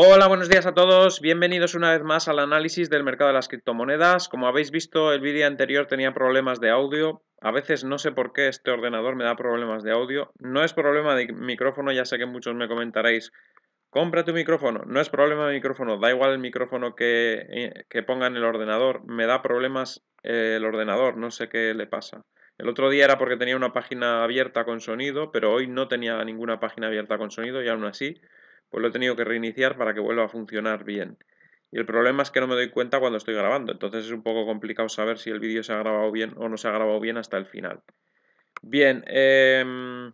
Hola, buenos días a todos. Bienvenidos una vez más al análisis del mercado de las criptomonedas. Como habéis visto, el vídeo anterior tenía problemas de audio. A veces no sé por qué este ordenador me da problemas de audio. No es problema de micrófono, ya sé que muchos me comentaréis, compra tu micrófono. No es problema de micrófono, da igual el micrófono que, eh, ponga en el ordenador. Me da problemas eh, el ordenador, no sé qué le pasa. El otro día era porque tenía una página abierta con sonido, pero hoy no tenía ninguna página abierta con sonido y aún así pues lo he tenido que reiniciar para que vuelva a funcionar bien. Y el problema es que no me doy cuenta cuando estoy grabando, entonces es un poco complicado saber si el vídeo se ha grabado bien o no se ha grabado bien hasta el final. Bien, em,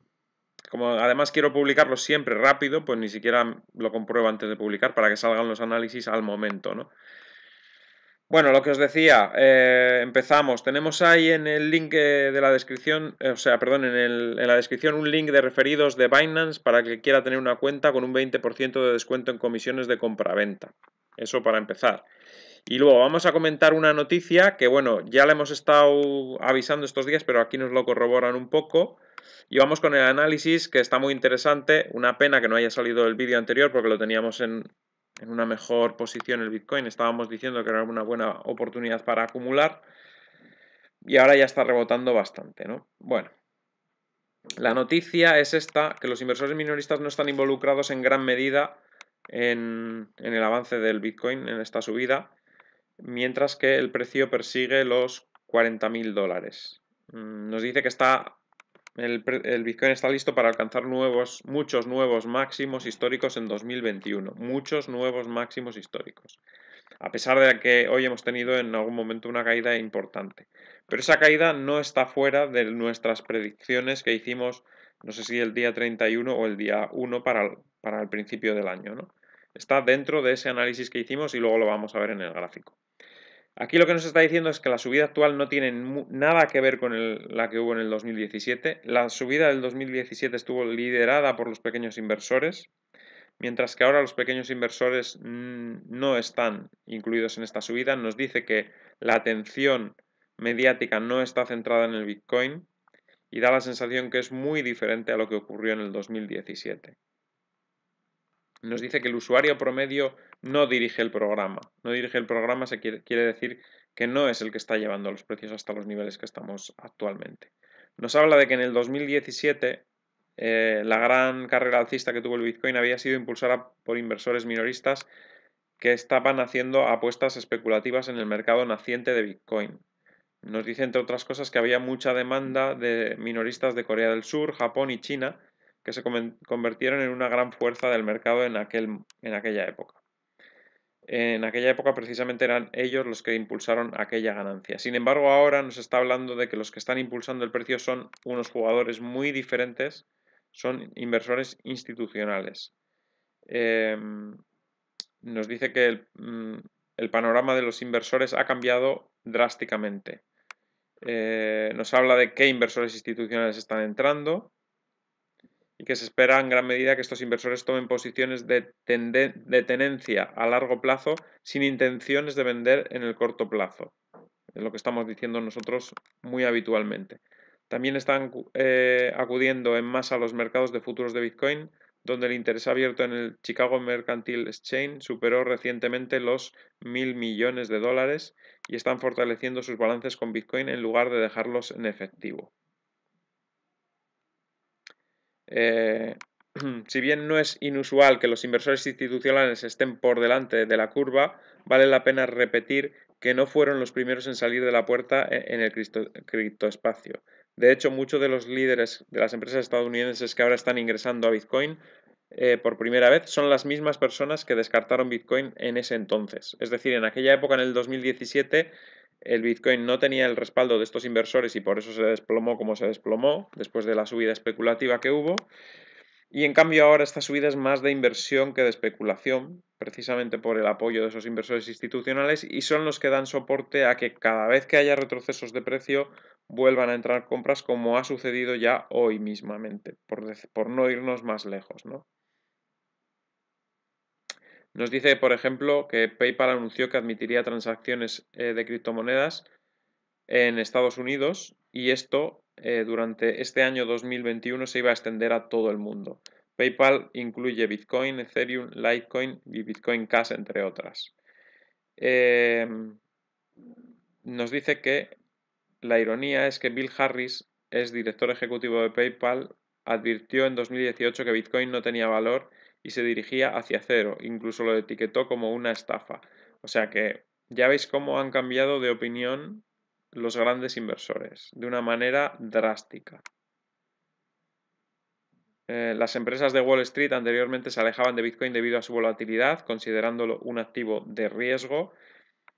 como además quiero publicarlo siempre rápido, pues ni siquiera lo compruebo antes de publicar para que salgan los análisis al momento, ¿no? Bueno, lo que os decía, eh, empezamos. Tenemos ahí en el link eh, de la descripción, eh, o sea, perdón, en, la descripción un link de referidos de Binance para que quiera tener una cuenta con un 20% de descuento en comisiones de compra-venta. Eso para empezar. Y luego vamos a comentar una noticia que, bueno, ya la hemos estado avisando estos días, pero aquí nos lo corroboran un poco. Y vamos con el análisis que está muy interesante. Una pena que no haya salido el vídeo anterior porque lo teníamos en, en una mejor posición el Bitcoin. Estábamos diciendo que era una buena oportunidad para acumular y ahora ya está rebotando bastante, Bueno, la noticia es esta, que los inversores minoristas no están involucrados en gran medida en, en el avance del Bitcoin, en esta subida, mientras que el precio persigue los 40.000 dólares. Mm, nos dice que está el, Bitcoin está listo para alcanzar nuevos, muchos nuevos máximos históricos en 2021. Muchos nuevos máximos históricos. A pesar de que hoy hemos tenido en algún momento una caída importante. Pero esa caída no está fuera de nuestras predicciones que hicimos, no sé si el día 31 o el día 1 para, el, principio del año. Está dentro de ese análisis que hicimos y luego lo vamos a ver en el gráfico. Aquí lo que nos está diciendo es que la subida actual no tiene nada que ver con la que hubo en el 2017. La subida del 2017 estuvo liderada por los pequeños inversores, mientras que ahora los pequeños inversores no están incluidos en esta subida. Nos dice que la atención mediática no está centrada en el Bitcoin y da la sensación que es muy diferente a lo que ocurrió en el 2017 nos dice que el usuario promedio no dirige el programa. No dirige el programa se quiere, decir que no es el que está llevando los precios hasta los niveles que estamos actualmente. Nos habla de que en el 2017 eh, la gran carrera alcista que tuvo el Bitcoin había sido impulsada por inversores minoristas que estaban haciendo apuestas especulativas en el mercado naciente de Bitcoin. Nos dice, entre otras cosas, que había mucha demanda de minoristas de Corea del Sur, Japón y China que se convirtieron en una gran fuerza del mercado en, aquel, en aquella época. En aquella época precisamente eran ellos los que impulsaron aquella ganancia. Sin embargo, ahora nos está hablando de que los que están impulsando el precio son unos jugadores muy diferentes, son inversores institucionales. Em, nos dice que mm, el, panorama de los inversores ha cambiado drásticamente. Eh, nos habla de qué inversores institucionales están entrando, y que se espera en gran medida que estos inversores tomen posiciones de, tenencia a largo plazo sin intenciones de vender en el corto plazo. Es lo que estamos diciendo nosotros muy habitualmente. También están eh, acudiendo en masa a los mercados de futuros de Bitcoin, donde el interés abierto en el Chicago Mercantile Exchange superó recientemente los mil millones de dólares y están fortaleciendo sus balances con Bitcoin en lugar de dejarlos en efectivo. Eh, si bien no es inusual que los inversores institucionales estén por delante de la curva, vale la pena repetir que no fueron los primeros en salir de la puerta e-, en el criptoespacio. De hecho, muchos de los líderes de las empresas estadounidenses que ahora están ingresando a Bitcoin eh, por primera vez son las mismas personas que descartaron Bitcoin en ese entonces. Es decir, en aquella época, en el 2017, el Bitcoin no tenía el respaldo de estos inversores y por eso se desplomó como se desplomó después de la subida especulativa que hubo. Y en cambio ahora esta subida es más de inversión que de especulación, precisamente por el apoyo de esos inversores institucionales y son los que dan soporte a que cada vez que haya retrocesos de precio vuelvan a entrar compras como ha sucedido ya hoy mismamente, por, por no irnos más lejos, ¿no? Nos dice, por ejemplo, que PayPal anunció que admitiría transacciones eh, de criptomonedas en Estados Unidos y esto eh, durante este año 2021 se iba a extender a todo el mundo. PayPal incluye Bitcoin, Ethereum, Litecoin y Bitcoin Cash, entre otras. Em, nos dice que la ironía es que Bill Harris es director ejecutivo de PayPal, advirtió en 2018 que Bitcoin no tenía valor y se dirigía hacia cero. Incluso lo etiquetó como una estafa. O sea que ya veis cómo han cambiado de opinión los grandes inversores de una manera drástica. Eh, las empresas de Wall Street anteriormente se alejaban de Bitcoin debido a su volatilidad, considerándolo un activo de riesgo.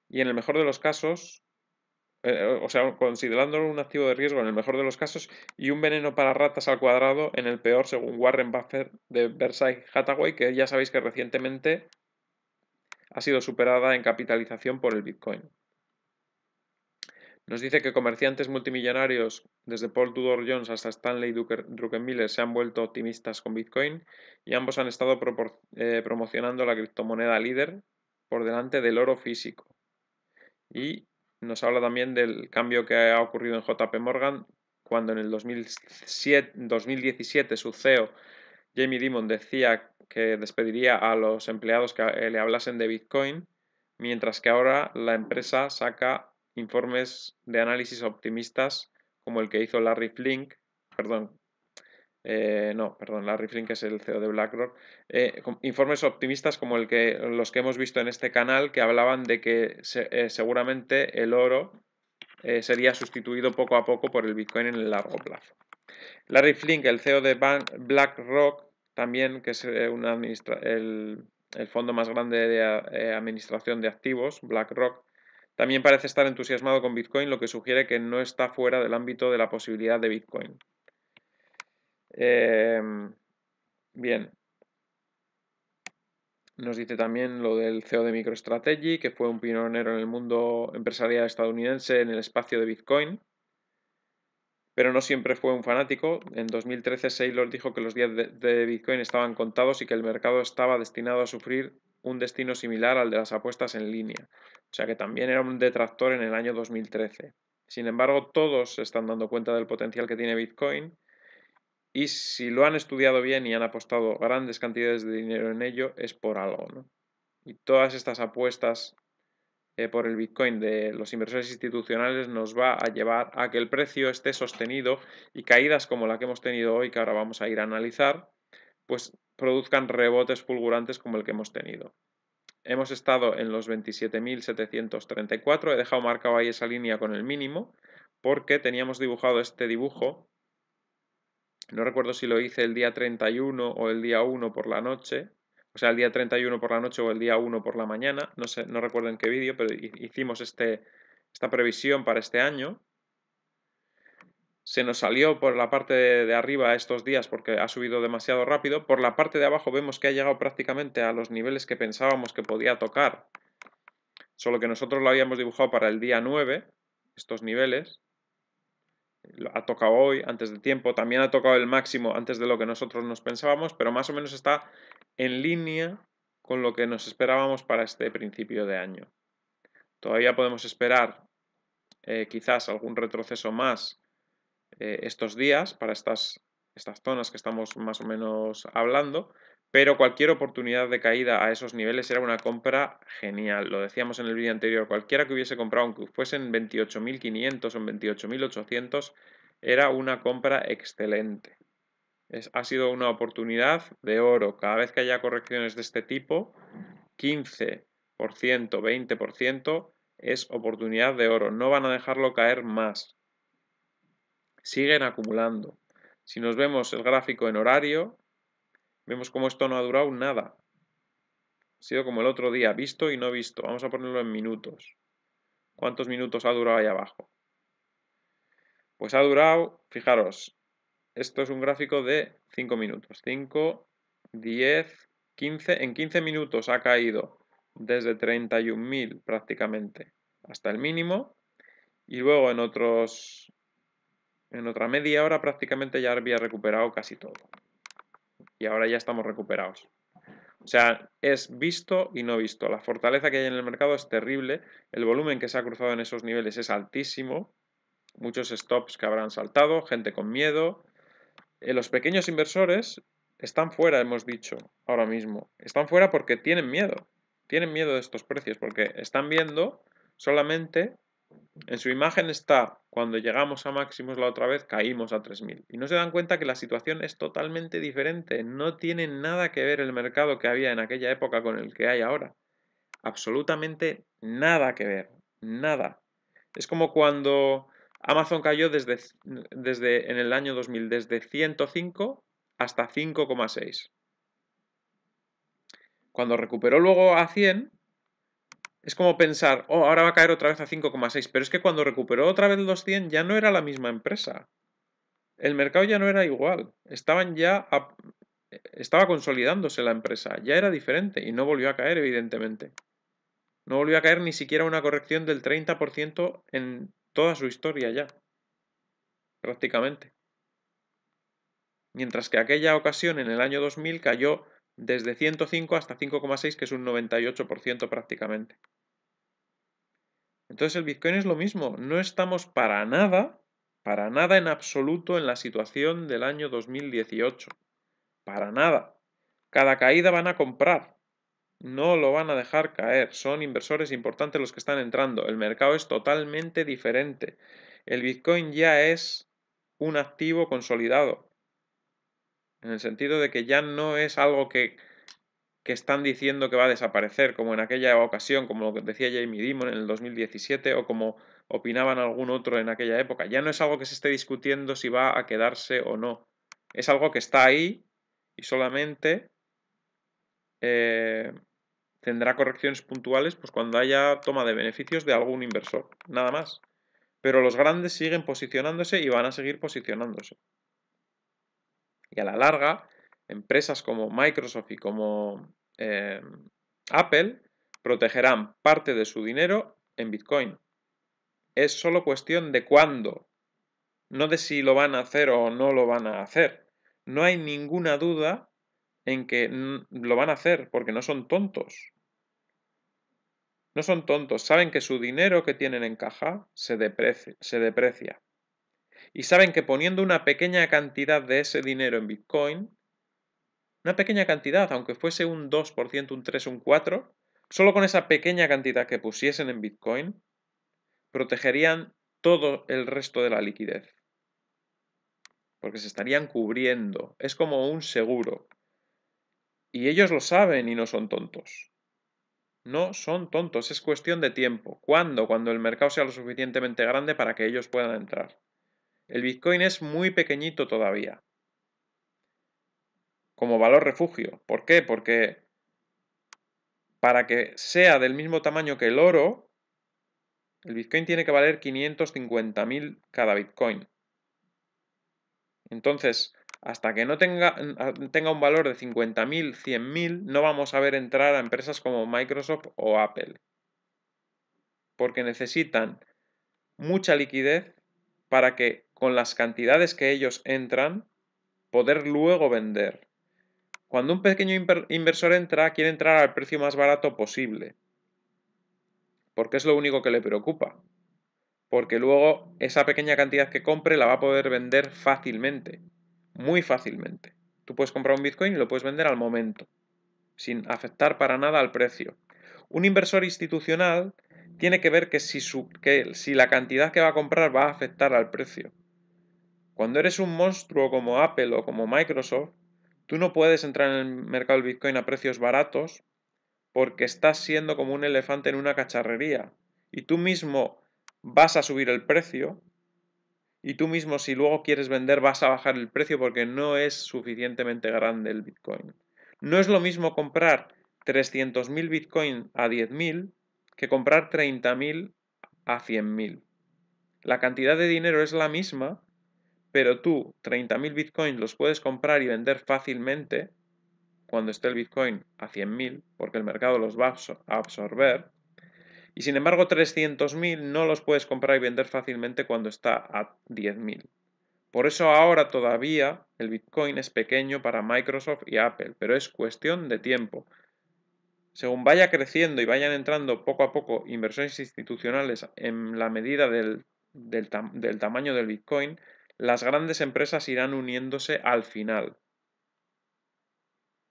Y en el mejor de los casos, eh, eh, o sea, considerándolo un activo de riesgo en el mejor de los casos y un veneno para ratas al cuadrado en el peor, según Warren Buffett de Versailles Hathaway, que ya sabéis que recientemente ha sido superada en capitalización por el Bitcoin. Nos dice que comerciantes multimillonarios, desde Paul Tudor Jones hasta Stanley Druckenmiller, se han vuelto optimistas con Bitcoin y ambos han estado eh, promocionando la criptomoneda líder por delante del oro físico. Y nos habla también del cambio que ha ocurrido en JP Morgan cuando en el 2017 su CEO Jamie Dimon decía que despediría a los empleados que eh, le hablasen de Bitcoin, mientras que ahora la empresa saca informes de análisis optimistas como el que hizo Larry Flink, perdón, eh, no, perdón, Larry Flink es el CEO de BlackRock, eh, informes optimistas como el que, los que hemos visto en este canal que hablaban de que eh, seguramente el oro sería sustituido poco a poco por el Bitcoin en el largo plazo. Larry Flink, el CEO de BlackRock, también, que es el, fondo más grande de administración de activos, BlackRock, también parece estar entusiasmado con Bitcoin, lo que sugiere que no está fuera del ámbito de la posibilidad de Bitcoin. Em, bien. Nos dice también lo del CEO de MicroStrategy, que fue un pionero en el mundo empresarial estadounidense en el espacio de Bitcoin. Pero no siempre fue un fanático. En 2013 Saylor dijo que los días de Bitcoin estaban contados y que el mercado estaba destinado a sufrir un destino similar al de las apuestas en línea. O sea que también era un detractor en el año 2013. Sin embargo, todos se están dando cuenta del potencial que tiene Bitcoin y si lo han estudiado bien y han apostado grandes cantidades de dinero en ello, es por algo. ¿no? Y todas estas apuestas eh, por el Bitcoin de los inversores institucionales nos va a llevar a que el precio esté sostenido y caídas como la que hemos tenido hoy, que ahora vamos a ir a analizar, pues produzcan rebotes fulgurantes como el que hemos tenido. Hemos estado en los 27.734, he dejado marcado ahí esa línea con el mínimo, porque teníamos dibujado este dibujo no recuerdo si lo hice el día 31 o el día 1 por la noche, o sea, el día 31 por la noche o el día 1 por la mañana, no, sé, no recuerdo en qué vídeo, pero hicimos este, esta previsión para este año. Se nos salió por la parte de arriba estos días porque ha subido demasiado rápido. Por la parte de abajo vemos que ha llegado prácticamente a los niveles que pensábamos que podía tocar. Solo que nosotros lo habíamos dibujado para el día 9, estos niveles ha tocado hoy, antes de tiempo, también ha tocado el máximo antes de lo que nosotros nos pensábamos, pero más o menos está en línea con lo que nos esperábamos para este principio de año. Todavía podemos esperar eh, quizás algún retroceso más eh, estos días para estas zonas que estamos más o menos hablando, pero cualquier oportunidad de caída a esos niveles era una compra genial. Lo decíamos en el vídeo anterior, cualquiera que hubiese comprado, aunque fuesen 28.500 o 28.800, era una compra excelente. Es, ha sido una oportunidad de oro. Cada vez que haya correcciones de este tipo, 15%, 20% es oportunidad de oro. No van a dejarlo caer más. Siguen acumulando. Si nos vemos el gráfico en horario, Vemos cómo esto no ha durado nada. Ha sido como el otro día, visto y no visto. Vamos a ponerlo en minutos. ¿Cuántos minutos ha durado ahí abajo? Pues ha durado, fijaros, esto es un gráfico de 5 minutos. 5, 10, 15. En 15 minutos ha caído desde 31.000 prácticamente hasta el mínimo. Y luego en otros en otra media hora prácticamente ya había recuperado casi todo y ahora ya estamos recuperados. O sea, es visto y no visto. La fortaleza que hay en el mercado es terrible, el volumen que se ha cruzado en esos niveles es altísimo, muchos stops que habrán saltado, gente con miedo. Eh, los pequeños inversores están fuera, hemos dicho, ahora mismo. Están fuera porque tienen miedo, tienen miedo de estos precios, porque están viendo solamente en su imagen está, cuando llegamos a máximos la otra vez, caímos a 3.000. Y no se dan cuenta que la situación es totalmente diferente. No tiene nada que ver el mercado que había en aquella época con el que hay ahora. Absolutamente nada que ver. Nada. Es como cuando Amazon cayó desde, desde en el año 2000, desde 105 hasta 5,6. Cuando recuperó luego a 100, es como pensar, oh, ahora va a caer otra vez a 5,6, pero es que cuando recuperó otra vez los 100 ya no era la misma empresa. El mercado ya no era igual, estaban ya estaba consolidándose la empresa, ya era diferente y no volvió a caer evidentemente. No volvió a caer ni siquiera una corrección del 30% en toda su historia ya. Prácticamente. Mientras que aquella ocasión en el año 2000 cayó desde 105 hasta 5,6, que es un 98% prácticamente. Entonces el Bitcoin es lo mismo, no estamos para nada, para nada en absoluto en la situación del año 2018. Para nada. Cada caída van a comprar, no lo van a dejar caer. Son inversores importantes los que están entrando. El mercado es totalmente diferente. El Bitcoin ya es un activo consolidado. En el sentido de que ya no es algo que que están diciendo que va a desaparecer, como en aquella ocasión, como lo decía Jamie Dimon en el 2017 o como opinaban algún otro en aquella época. Ya no es algo que se esté discutiendo si va a quedarse o no. Es algo que está ahí y solamente eh, tendrá correcciones puntuales pues cuando haya toma de beneficios de algún inversor, nada más. Pero los grandes siguen posicionándose y van a seguir posicionándose. Y a la larga, empresas como Microsoft y como em, Apple protegerán parte de su dinero en Bitcoin. Es solo cuestión de cuándo, no de si lo van a hacer o no lo van a hacer. No hay ninguna duda en que lo van a hacer porque no son tontos. No son tontos, saben que su dinero que tienen en caja se deprecia. Y saben que poniendo una pequeña cantidad de ese dinero en Bitcoin, una pequeña cantidad, aunque fuese un 2%, un 3, un 4, solo con esa pequeña cantidad que pusiesen en Bitcoin, protegerían todo el resto de la liquidez. Porque se estarían cubriendo. Es como un seguro. Y ellos lo saben y no son tontos. No son tontos, es cuestión de tiempo. ¿Cuándo? Cuando el mercado sea lo suficientemente grande para que ellos puedan entrar. El Bitcoin es muy pequeñito todavía como valor refugio. ¿Por qué? Porque para que sea del mismo tamaño que el oro, el Bitcoin tiene que valer 550.000 cada Bitcoin. Entonces, hasta que no tenga, mm, tenga un valor de 50.000, 100.000, no vamos a ver entrar a empresas como Microsoft o Apple. Porque necesitan mucha liquidez para que con las cantidades que ellos entran, poder luego vender. Cuando un pequeño inversor entra, quiere entrar al precio más barato posible, porque es lo único que le preocupa, porque luego esa pequeña cantidad que compre la va a poder vender fácilmente, muy fácilmente. Tú puedes comprar un Bitcoin y lo puedes vender al momento, sin afectar para nada al precio. Un inversor institucional tiene que ver que si, si la cantidad que va a comprar va a afectar al precio. Cuando eres un monstruo como Apple o como Microsoft, Tú no puedes entrar en el mercado del Bitcoin a precios baratos porque estás siendo como un elefante en una cacharrería y tú mismo vas a subir el precio y tú mismo si luego quieres vender vas a bajar el precio porque no es suficientemente grande el Bitcoin. No es lo mismo comprar 300.000 Bitcoin a 10.000 que comprar 30.000 a 100.000. La cantidad de dinero es la misma, pero tú 30.000 bitcoins los puedes comprar y vender fácilmente cuando esté el bitcoin a 100.000, porque el mercado los va a absorber, y sin embargo 300.000 no los puedes comprar y vender fácilmente cuando está a 10.000. Por eso ahora todavía el bitcoin es pequeño para Microsoft y Apple, pero es cuestión de tiempo. Según vaya creciendo y vayan entrando poco a poco inversiones institucionales en la medida del, del tamaño del bitcoin, las grandes empresas irán uniéndose al final.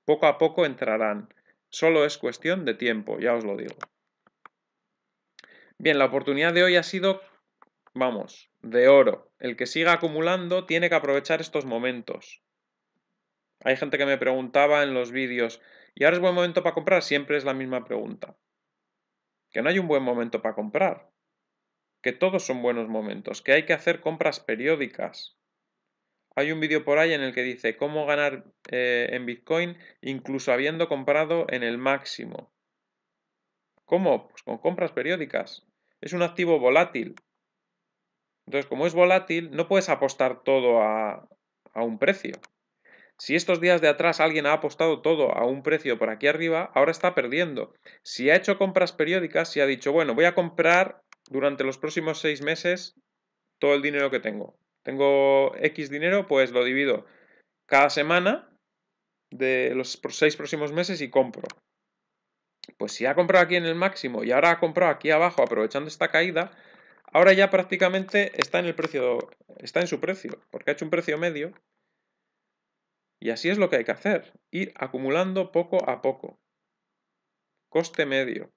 Poco a poco entrarán. Solo es cuestión de tiempo, ya os lo digo. Bien, la oportunidad de hoy ha sido, vamos, de oro. El que siga acumulando tiene que aprovechar estos momentos. Hay gente que me preguntaba en los vídeos, ¿y ahora es buen momento para comprar? Siempre es la misma pregunta. Que no hay un buen momento para comprar que todos son buenos momentos, que hay que hacer compras periódicas. Hay un vídeo por ahí en el que dice cómo ganar eh, en Bitcoin incluso habiendo comprado en el máximo. ¿Cómo? Pues con compras periódicas. Es un activo volátil. Entonces, como es volátil, no puedes apostar todo a, a un precio. Si estos días de atrás alguien ha apostado todo a un precio por aquí arriba, ahora está perdiendo. Si ha hecho compras periódicas, si ha dicho, bueno, voy a comprar durante los próximos seis meses todo el dinero que tengo. Tengo X dinero, pues lo divido cada semana de los seis próximos meses y compro. Pues si ha comprado aquí en el máximo y ahora ha comprado aquí abajo aprovechando esta caída, ahora ya prácticamente está en el precio, está en su precio, porque ha hecho un precio medio. Y así es lo que hay que hacer, ir acumulando poco a poco. Coste medio.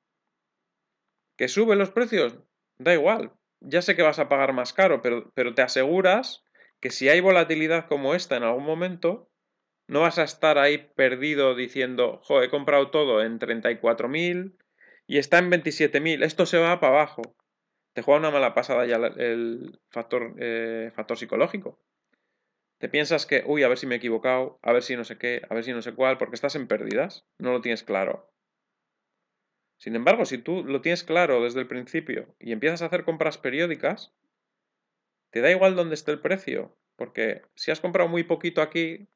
¿Que suben los precios? da igual, ya sé que vas a pagar más caro, pero, te aseguras que si hay volatilidad como esta en algún momento, no vas a estar ahí perdido diciendo, jo, he comprado todo en 34.000 y está en 27.000, esto se va para abajo. Te juega una mala pasada ya el factor, eh, factor psicológico. Te piensas que, uy, a ver si me he equivocado, a ver si no sé qué, a ver si no sé cuál, porque estás en pérdidas, no lo tienes claro. Sin embargo, si tú lo tienes claro desde el principio y empiezas a hacer compras periódicas, te da igual dónde esté el precio, porque si has comprado muy poquito aquí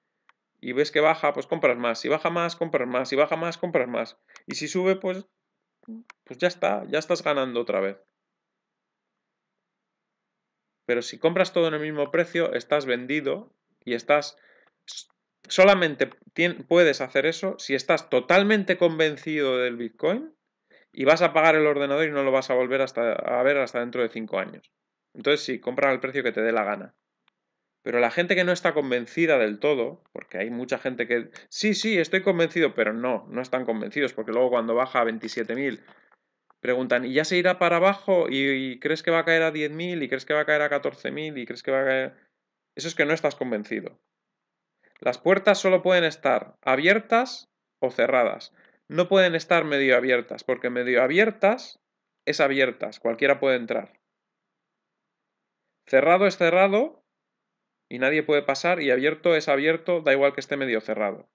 y ves que baja, pues compras más, si baja más, compras más, si baja más, compras más, y si sube, pues, pues ya está, ya estás ganando otra vez. Pero si compras todo en el mismo precio, estás vendido y estás... Solamente puedes hacer eso si estás totalmente convencido del Bitcoin y vas a pagar el ordenador y no lo vas a volver a ver hasta dentro de cinco años. Entonces sí, compra al precio que te dé la gana. Pero la gente que no está convencida del todo, porque hay mucha gente que, sí, sí, estoy convencido, pero no, no están convencidos, porque luego cuando baja a 27.000, preguntan, ¿y ya se irá para abajo? ¿Y, crees que va a caer a 10.000? ¿Y crees que va a caer a 14.000? ¿Y crees que va a caer...? Eso es que no estás convencido. Las puertas solo pueden estar abiertas o cerradas no pueden estar medio abiertas, porque medio abiertas es abiertas, cualquiera puede entrar. Cerrado es cerrado y nadie puede pasar y abierto es abierto, da igual que esté medio cerrado.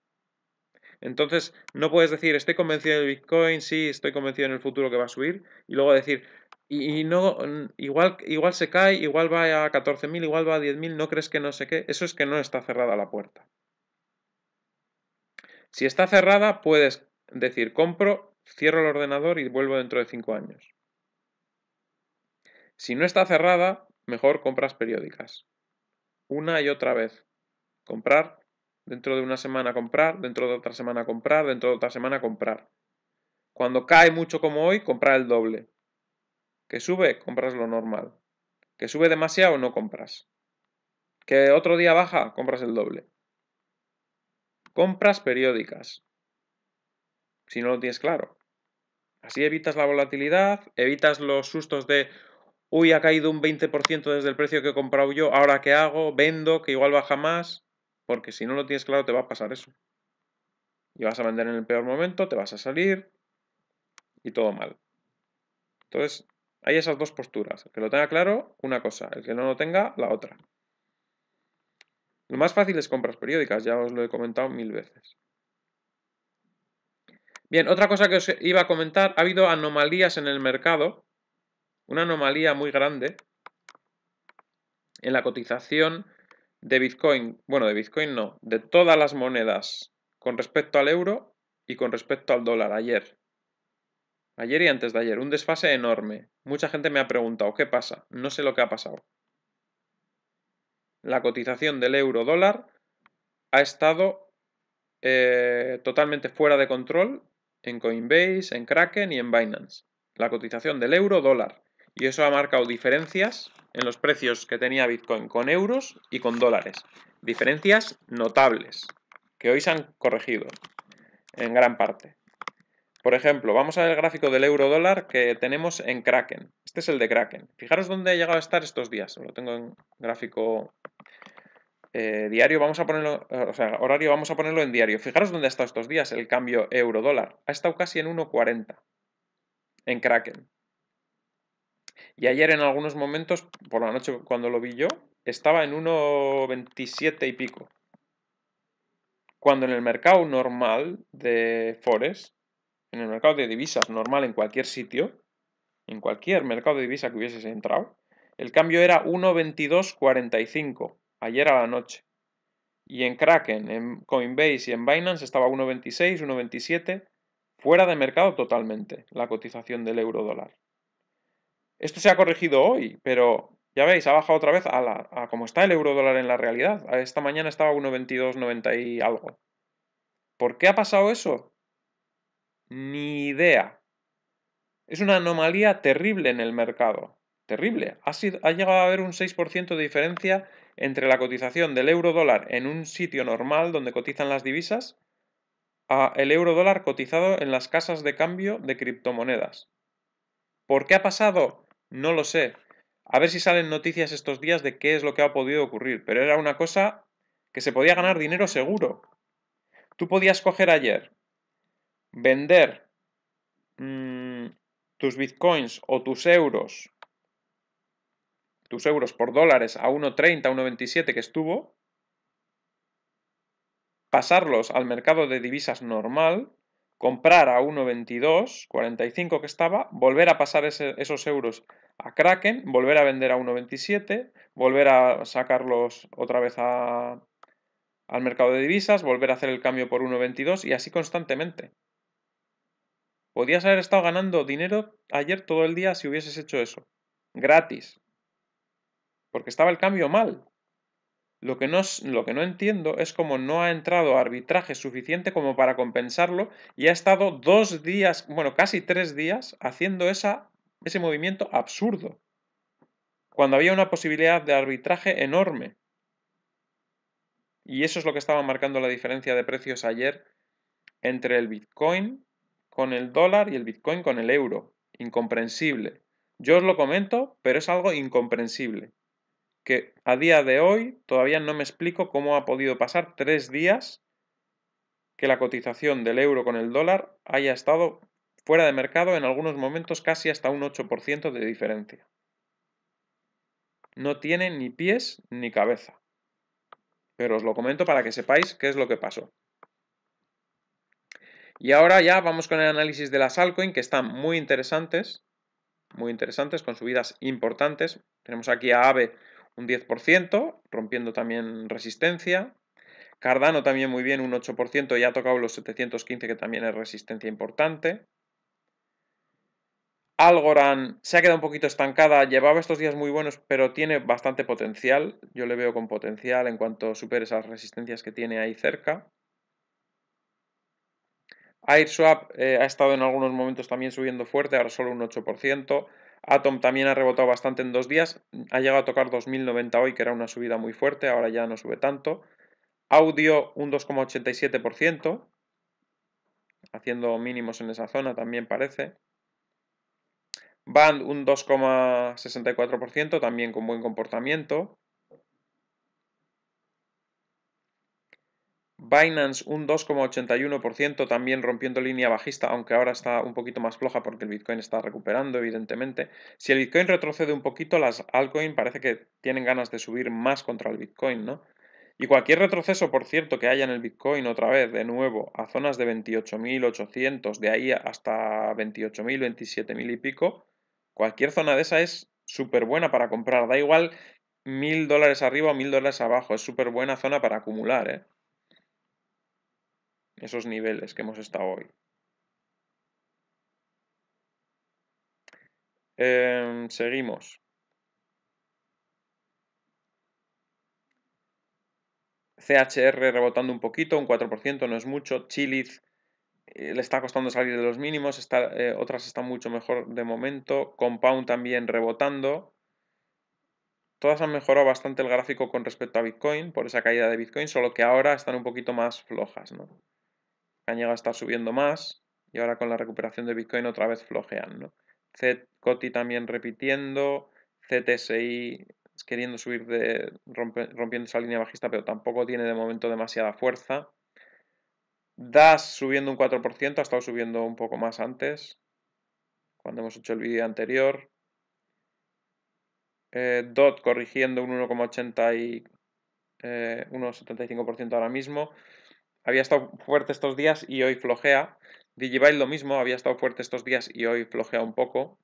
Entonces, no puedes decir, estoy convencido del Bitcoin, sí, estoy convencido en el futuro que va a subir, y luego decir, y, no, igual, igual se cae, igual va a 14.000, igual va a 10.000, no crees que no sé qué, eso es que no está cerrada la puerta. Si está cerrada, puedes decir, compro, cierro el ordenador y vuelvo dentro de 5 años. Si no está cerrada, mejor compras periódicas. Una y otra vez. Comprar, dentro de una semana comprar, dentro de otra semana comprar, dentro de otra semana comprar. Cuando cae mucho como hoy, comprar el doble. Que sube, compras lo normal. Que sube demasiado, no compras. Que otro día baja, compras el doble. Compras periódicas si no lo tienes claro. Así evitas la volatilidad, evitas los sustos de, uy, ha caído un 20% desde el precio que he comprado yo, ahora qué hago, vendo, que igual baja más, porque si no lo tienes claro te va a pasar eso. Y vas a vender en el peor momento, te vas a salir y todo mal. Entonces, hay esas dos posturas. El que lo tenga claro, una cosa, el que no lo tenga, la otra. Lo más fácil es compras periódicas, ya os lo he comentado mil veces. Bien, otra cosa que os iba a comentar, ha habido anomalías en el mercado, una anomalía muy grande en la cotización de Bitcoin, bueno, de Bitcoin no, de todas las monedas con respecto al euro y con respecto al dólar ayer. Ayer y antes de ayer, un desfase enorme. Mucha gente me ha preguntado, ¿qué pasa? No sé lo que ha pasado. La cotización del euro dólar ha estado eh, totalmente fuera de control en Coinbase, en Kraken y en Binance. La cotización del euro dólar. Y eso ha marcado diferencias en los precios que tenía Bitcoin con euros y con dólares. Diferencias notables que hoy se han corregido en gran parte. Por ejemplo, vamos a ver el gráfico del euro dólar que tenemos en Kraken. Este es el de Kraken. Fijaros dónde ha llegado a estar estos días. Lo tengo en gráfico eh, diario vamos a ponerlo, o sea, horario vamos a ponerlo en diario. Fijaros dónde ha estado estos días el cambio euro-dólar. Ha estado casi en 1,40 en Kraken. Y ayer en algunos momentos, por la noche cuando lo vi yo, estaba en 1,27 y pico. Cuando en el mercado normal de Forex, en el mercado de divisas normal en cualquier sitio, en cualquier mercado de divisas que hubieses entrado, el cambio era 1,2245 ayer a la noche. Y en Kraken, en Coinbase y en Binance estaba 1,26, 1,27, fuera de mercado totalmente la cotización del euro dólar. Esto se ha corregido hoy, pero ya veis, ha bajado otra vez a, la, como está el euro dólar en la realidad. Esta mañana estaba 1,22,90 y algo. ¿Por qué ha pasado eso? Ni idea. Es una anomalía terrible en el mercado terrible. Ha, llegado a haber un 6% de diferencia entre la cotización del euro dólar en un sitio normal donde cotizan las divisas a el euro dólar cotizado en las casas de cambio de criptomonedas. ¿Por qué ha pasado? No lo sé. A ver si salen noticias estos días de qué es lo que ha podido ocurrir, pero era una cosa que se podía ganar dinero seguro. Tú podías coger ayer, vender mm, tus bitcoins o tus euros tus euros por dólares a 1,30, 1,27 que estuvo, pasarlos al mercado de divisas normal, comprar a 1,22, 45 que estaba, volver a pasar esos euros a Kraken, volver a vender a 1,27, volver a sacarlos otra vez al mercado de divisas, volver a hacer el cambio por 1,22 y así constantemente. Podías haber estado ganando dinero ayer todo el día si hubieses hecho eso. Gratis porque estaba el cambio mal. Lo que, no, lo que no entiendo es cómo no ha entrado arbitraje suficiente como para compensarlo y ha estado dos días, bueno, casi tres días haciendo ese movimiento absurdo, cuando había una posibilidad de arbitraje enorme. Y eso es lo que estaba marcando la diferencia de precios ayer entre el Bitcoin con el dólar y el Bitcoin con el euro. Incomprensible. Yo os lo comento, pero es algo incomprensible que a día de hoy todavía no me explico cómo ha podido pasar tres días que la cotización del euro con el dólar haya estado fuera de mercado en algunos momentos casi hasta un 8% de diferencia. No tiene ni pies ni cabeza. Pero os lo comento para que sepáis qué es lo que pasó. Y ahora ya vamos con el análisis de las altcoins que están muy interesantes, muy interesantes, con subidas importantes. Tenemos aquí a AVE un 10%, rompiendo también resistencia. Cardano también muy bien, un 8%, ya ha tocado los 715, que también es resistencia importante. Algorand se ha quedado un poquito estancada, llevaba estos días muy buenos, pero tiene bastante potencial. Yo le veo con potencial en cuanto supere esas resistencias que tiene ahí cerca. AirSwap eh, ha estado en algunos momentos también subiendo fuerte, ahora solo un 8%. Atom también ha rebotado bastante en dos días, ha llegado a tocar 2090 hoy, que era una subida muy fuerte, ahora ya no sube tanto. Audio un 2,87%, haciendo mínimos en esa zona también parece. Band un 2,64%, también con buen comportamiento. Binance un 2,81%, también rompiendo línea bajista, aunque ahora está un poquito más floja porque el Bitcoin está recuperando, evidentemente. Si el Bitcoin retrocede un poquito, las altcoins parece que tienen ganas de subir más contra el Bitcoin, ¿no? Y cualquier retroceso, por cierto, que haya en el Bitcoin otra vez, de nuevo, a zonas de 28.800, de ahí hasta 28.000, 27.000 y pico, cualquier zona de esa es súper buena para comprar. Da igual mil dólares arriba o mil dólares abajo, es súper buena zona para acumular, ¿eh? esos niveles que hemos estado hoy. Em, seguimos. CHR rebotando un poquito, un 4%, no es mucho. Chiliz eh, le está costando salir de los mínimos, eh, otras están mucho mejor de momento. Compound también rebotando. Todas han mejorado bastante el gráfico con respecto a Bitcoin por esa caída de Bitcoin, solo que ahora están un poquito más flojas. ¿no? han está a estar subiendo más y ahora con la recuperación de Bitcoin otra vez flojeando. ¿no? COTI también repitiendo, CTSI queriendo subir de, rompiendo esa línea bajista, pero tampoco tiene de momento demasiada fuerza. DAS subiendo un 4%, ha estado subiendo un poco más antes, cuando hemos hecho el vídeo anterior. Eh, DOT corrigiendo un 1,80 y eh, 1,75% ahora mismo había estado fuerte estos días y hoy flojea. Digibyte lo mismo, había estado fuerte estos días y hoy flojea un poco.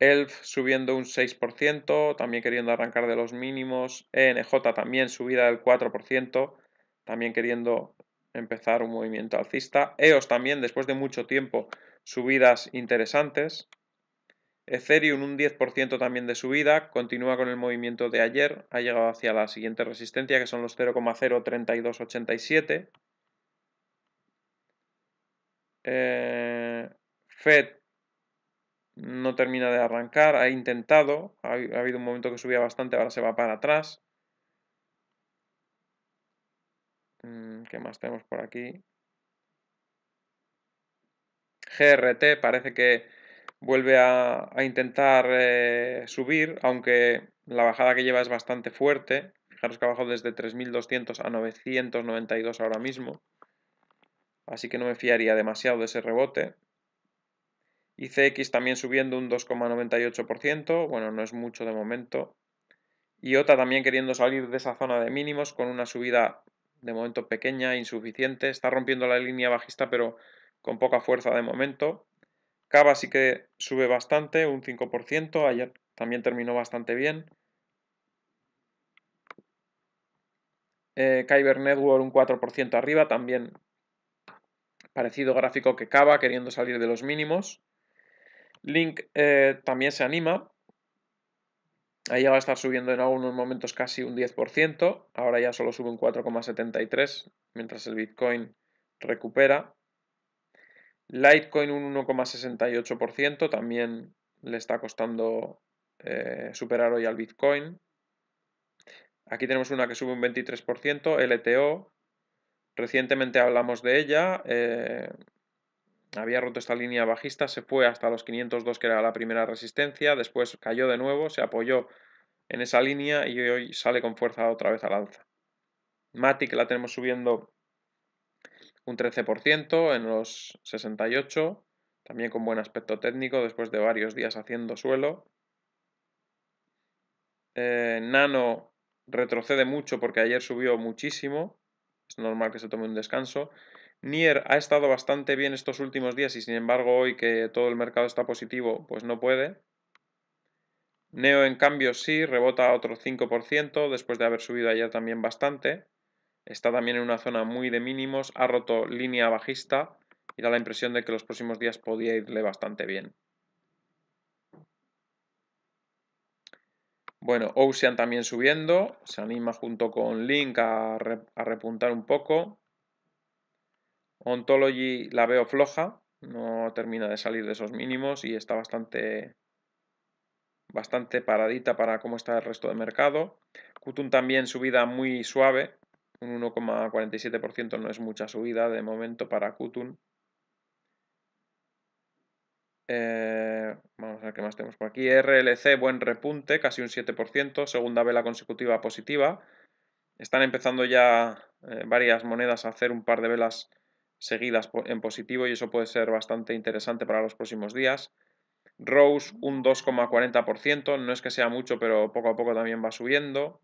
ELF subiendo un 6%, también queriendo arrancar de los mínimos. ENJ también subida del 4%, también queriendo empezar un movimiento alcista. EOS también, después de mucho tiempo, subidas interesantes. Ethereum un 10% también de subida, continúa con el movimiento de ayer, ha llegado hacia la siguiente resistencia que son los 0,03287. Eh, Fed no termina de arrancar, ha intentado, ha habido un momento que subía bastante, ahora se va para atrás. Mm, ¿Qué más tenemos por aquí? GRT parece que vuelve a, intentar eh, subir, aunque la bajada que lleva es bastante fuerte. Fijaros que ha bajado desde 3.200 a 992 ahora mismo. Así que no me fiaría demasiado de ese rebote. ICX también subiendo un 2,98%, bueno, no es mucho de momento. Y OTA también queriendo salir de esa zona de mínimos con una subida de momento pequeña, insuficiente. Está rompiendo la línea bajista, pero con poca fuerza de momento. Cava sí que sube bastante, un 5%, ayer también terminó bastante bien. Eh, Kyber Network un 4% arriba, también parecido gráfico que Cava, queriendo salir de los mínimos. Link eh, también se anima. Ahí ya va a estar subiendo en algunos momentos casi un 10%. Ahora ya solo sube un 4,73 mientras el Bitcoin recupera. Litecoin un 1,68%, también le está costando eh, superar hoy al Bitcoin. Aquí tenemos una que sube un 23%, LTO. Recientemente hablamos de ella. Eh, había roto esta línea bajista, se fue hasta los 502 que era la primera resistencia, después cayó de nuevo, se apoyó en esa línea y hoy sale con fuerza otra vez al alza. Matic la tenemos subiendo un 13% en los 68, también con buen aspecto técnico después de varios días haciendo suelo. Eh, Nano retrocede mucho porque ayer subió muchísimo, es normal que se tome un descanso. Nier ha estado bastante bien estos últimos días y sin embargo hoy que todo el mercado está positivo, pues no puede. Neo en cambio sí, rebota otro 5% después de haber subido ayer también bastante está también en una zona muy de mínimos, ha roto línea bajista y da la impresión de que los próximos días podía irle bastante bien. Bueno, Ocean también subiendo, se anima junto con Link a, repuntar un poco. Ontology la veo floja, no termina de salir de esos mínimos y está bastante, bastante paradita para cómo está el resto del mercado. Kutun también subida muy suave, un 1,47% no es mucha subida de momento para Kutun. Eh, vamos a ver qué más tenemos por aquí. RLC, buen repunte, casi un 7%, segunda vela consecutiva positiva. Están empezando ya eh, varias monedas a hacer un par de velas seguidas en positivo y eso puede ser bastante interesante para los próximos días. Rose un 2,40%, no es que sea mucho, pero poco a poco también va subiendo.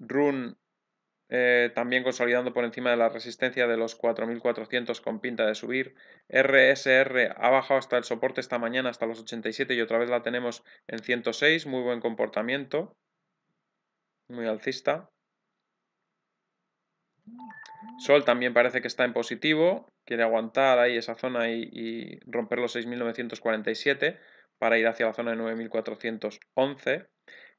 Run eh, también consolidando por encima de la resistencia de los 4.400 con pinta de subir. RSR ha bajado hasta el soporte esta mañana, hasta los 87 y otra vez la tenemos en 106. Muy buen comportamiento. Muy alcista. Sol también parece que está en positivo. Quiere aguantar ahí esa zona y, y romper los 6.947 para ir hacia la zona de 9.411.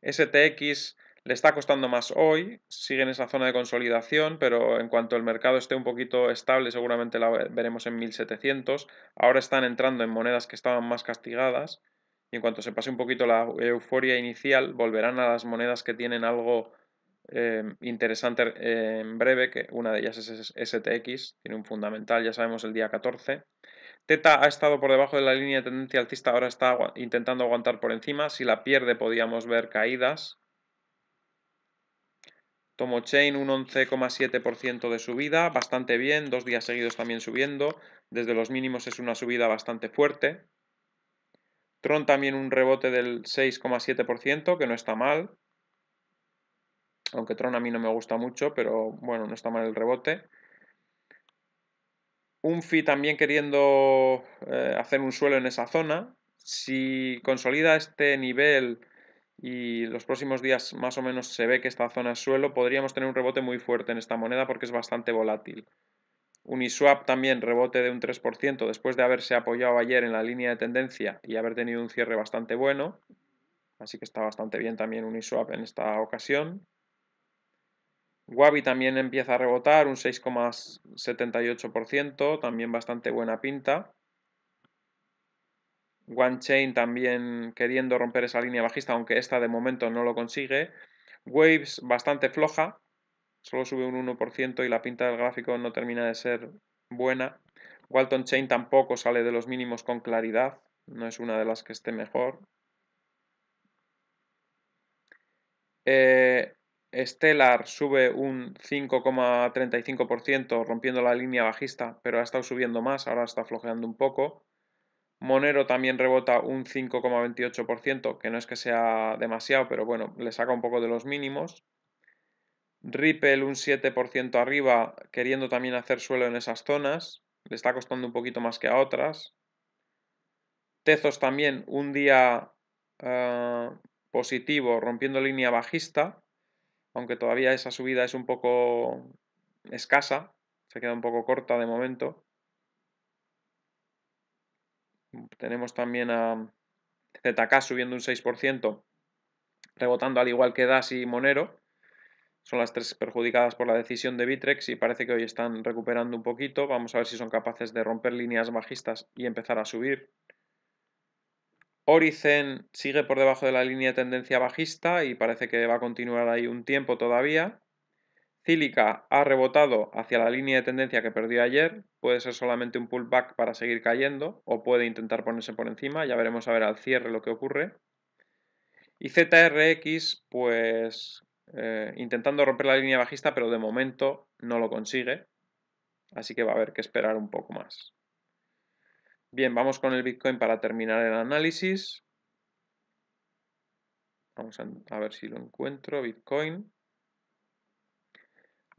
STX le está costando más hoy, sigue en esa zona de consolidación, pero en cuanto el mercado esté un poquito estable, seguramente la veremos en 1700. Ahora están entrando en monedas que estaban más castigadas y en cuanto se pase un poquito la euforia inicial, volverán a las monedas que tienen algo eh, interesante eh, en breve, que una de ellas es STX, tiene un fundamental, ya sabemos, el día 14. Teta ha estado por debajo de la línea de tendencia alcista, ahora está intentando aguantar por encima. Si la pierde, podíamos ver caídas como Chain un 11,7% de subida, bastante bien, dos días seguidos también subiendo, desde los mínimos es una subida bastante fuerte. Tron también un rebote del 6,7%, que no está mal, aunque Tron a mí no me gusta mucho, pero bueno, no está mal el rebote. Unfi también queriendo eh, hacer un suelo en esa zona. Si consolida este nivel y los próximos días más o menos se ve que esta zona es suelo, podríamos tener un rebote muy fuerte en esta moneda porque es bastante volátil. Uniswap también rebote de un 3% después de haberse apoyado ayer en la línea de tendencia y haber tenido un cierre bastante bueno. Así que está bastante bien también Uniswap en esta ocasión. Wabi también empieza a rebotar un 6,78%, también bastante buena pinta. One Chain también queriendo romper esa línea bajista, aunque esta de momento no lo consigue. Waves bastante floja, solo sube un 1% y la pinta del gráfico no termina de ser buena. Walton Chain tampoco sale de los mínimos con claridad, no es una de las que esté mejor. Eh, Stellar sube un 5,35% rompiendo la línea bajista, pero ha estado subiendo más, ahora está flojeando un poco. Monero también rebota un 5,28%, que no es que sea demasiado, pero bueno, le saca un poco de los mínimos. Ripple un 7% arriba, queriendo también hacer suelo en esas zonas. Le está costando un poquito más que a otras. Tezos también un día eh, positivo, rompiendo línea bajista, aunque todavía esa subida es un poco escasa, se queda un poco corta de momento. Tenemos también a ZK subiendo un 6%, rebotando al igual que DAS y Monero. Son las tres perjudicadas por la decisión de Bitrex y parece que hoy están recuperando un poquito. Vamos a ver si son capaces de romper líneas bajistas y empezar a subir. Horizon sigue por debajo de la línea de tendencia bajista y parece que va a continuar ahí un tiempo todavía. Cílica ha rebotado hacia la línea de tendencia que perdió ayer, puede ser solamente un pullback para seguir cayendo o puede intentar ponerse por encima, ya veremos a ver al cierre lo que ocurre. Y ZRX, pues eh, intentando romper la línea bajista, pero de momento no lo consigue, así que va a haber que esperar un poco más. Bien, vamos con el Bitcoin para terminar el análisis. Vamos a ver si lo encuentro, Bitcoin.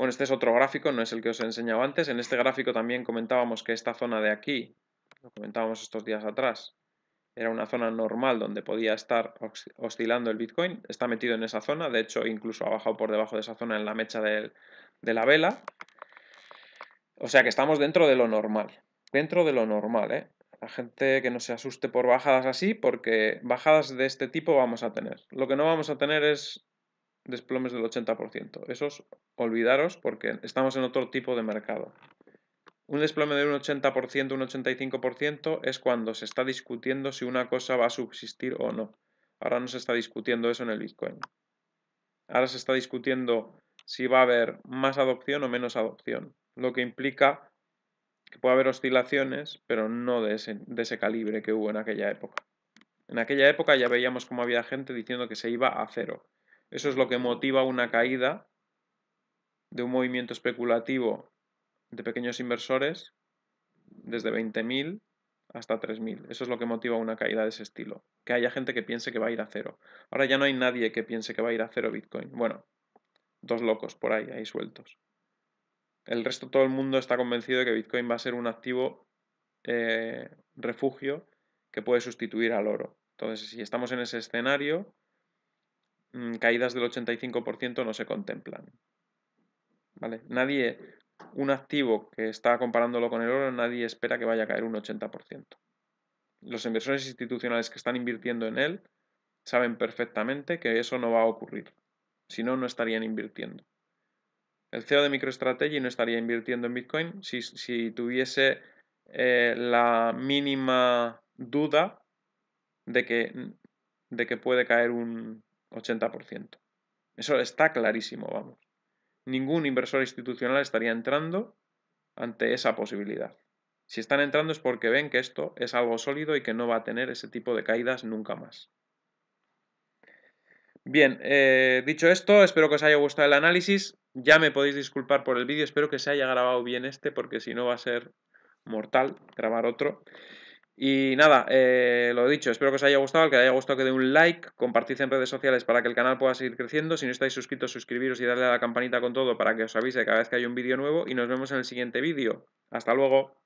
Bueno, este es otro gráfico, no es el que os he enseñado antes. En este gráfico también comentábamos que esta zona de aquí, lo comentábamos estos días atrás, era una zona normal donde podía estar oscilando el Bitcoin. Está metido en esa zona, de hecho incluso ha bajado por debajo de esa zona en la mecha de la vela. O sea que estamos dentro de lo normal, dentro de lo normal, ¿eh? La gente que no se asuste por bajadas así, porque bajadas de este tipo vamos a tener. Lo que no vamos a tener es desplomes del 80%. Esos olvidaros porque estamos en otro tipo de mercado. Un desplome de un 80%, un 85% es cuando se está discutiendo si una cosa va a subsistir o no. Ahora no se está discutiendo eso en el Bitcoin. Ahora se está discutiendo si va a haber más adopción o menos adopción, lo que implica que puede haber oscilaciones, pero no de ese, de ese calibre que hubo en aquella época. En aquella época ya veíamos cómo había gente diciendo que se iba a cero. Eso es lo que motiva una caída de un movimiento especulativo de pequeños inversores desde 20.000 hasta 3.000. Eso es lo que motiva una caída de ese estilo. Que haya gente que piense que va a ir a cero. Ahora ya no hay nadie que piense que va a ir a cero Bitcoin. Bueno, dos locos por ahí, ahí sueltos. El resto, todo el mundo está convencido de que Bitcoin va a ser un activo eh, refugio que puede sustituir al oro. Entonces, si estamos en ese escenario, Mm, caídas del 85% no se contemplan. ¿Vale? Nadie, un activo que está comparándolo con el oro, nadie espera que vaya a caer un 80%. Los inversores institucionales que están invirtiendo en él saben perfectamente que eso no va a ocurrir. Si no, no estarían invirtiendo. El CEO de MicroStrategy no estaría invirtiendo en Bitcoin si, tuviese eh, la mínima duda de que, de que puede caer un, 80%. Eso está clarísimo, vamos. Ningún inversor institucional estaría entrando ante esa posibilidad. Si están entrando es porque ven que esto es algo sólido y que no va a tener ese tipo de caídas nunca más. Bien, eh, dicho esto, espero que os haya gustado el análisis. Ya me podéis disculpar por el vídeo, espero que se haya grabado bien este porque si no va a ser mortal grabar otro. Y nada, lo eh, lo dicho, espero que os haya gustado, que os haya gustado que dé un like, compartid en redes sociales para que el canal pueda seguir creciendo, si no estáis suscritos suscribiros y darle a la campanita con todo para que os avise cada vez que hay un vídeo nuevo y nos vemos en el siguiente vídeo. Hasta luego.